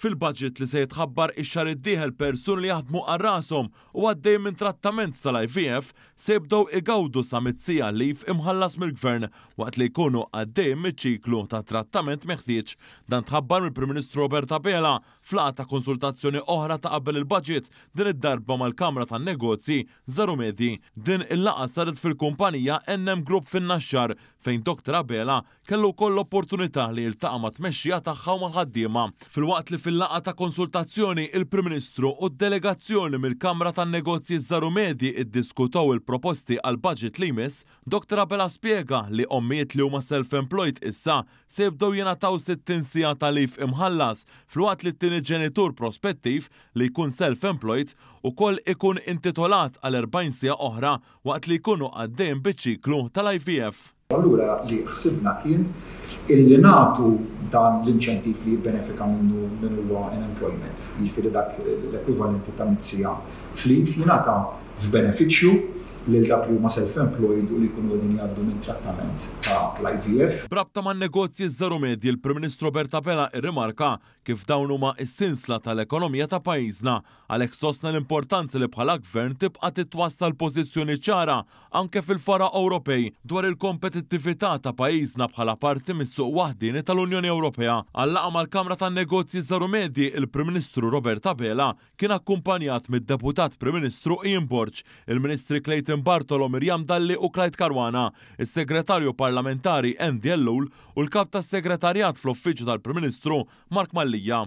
fil-budget li se jitħabbar ix-xar id-dieħel persun li jaħdmu għarrasom u għaddej minn trattament tal-IVF se jibdow igawdu sa mitzija li imħallas mill-gvern waqt li jkunu għaddej miċ-ċiklu ta' trattament meħtieġ dan tħabbar mill-Prim Ministru Roberta Bela. flaqa ta' konsultazzjoni oħra ta' qabel il-budget din id-darba mal-Kamra tan-Negozji Zaru Medi. Din il-laqa saret fil-kumpanija NM Group fin-naxxar fejn Dr. Abela kellu koll opportunità li jiltaqa' taqamat tmexxija tagħha u mal-ħaddiema fil-waqt li fil fil-laqa ta' konsultazzjoni il-Prim Ministru u d-delegazzjoni mill-Kamra tan negozji żaru id iddiskutaw il-proposti għal budget li jmiss, Dr. Abela spiega li ommijiet li huma self-employed issa se jibdew jingħataw 60 sija talif imħallas fl li t-tieni ġenitur prospettiv li jkun self-employed u koll ikun intitolat għal 40 sija oħra waqt li jkunu għaddejn biċ-ċiklu tal-IVF. Allura li ħsibna kien illi natu dan l-inċentif li jibbenefika minnu minn huwa employment, jiġifieri dak l-ekwivalenti ta' mizzija fli jingħata f'benefiċċju lil dak li huma self-employed u li jkunu din jgħaddu minn trattament ta' l-IVF. Brabta man negozji żero medji il-Prim Ministru Berta Pera irrimarka kif dawn huma s-sinsla tal-ekonomija ta' pajjiżna għalhekk sostna l-importanza li bħala gvern tibqa' titwassal pożizzjoni ċara anke fil-fara Ewropej dwar il-kompetittività ta' pajjiżna bħala parti mis-suq waħdini tal-Unjoni Ewropea. Għallaqa mal-Kamra tan-Negozji żero medji il-Prim Ministru Roberta Bela kien akkumpanjat mid-Deputat Prim Ministru Ian Borg, il-Ministri Clayton Martin Bartolo Mirjam Dalli u Klajt Karwana, il-segretarju parlamentari Andy Ellul u l-kap tas segretarjat fl-uffiċċju tal-Prim Ministru Mark Mallija.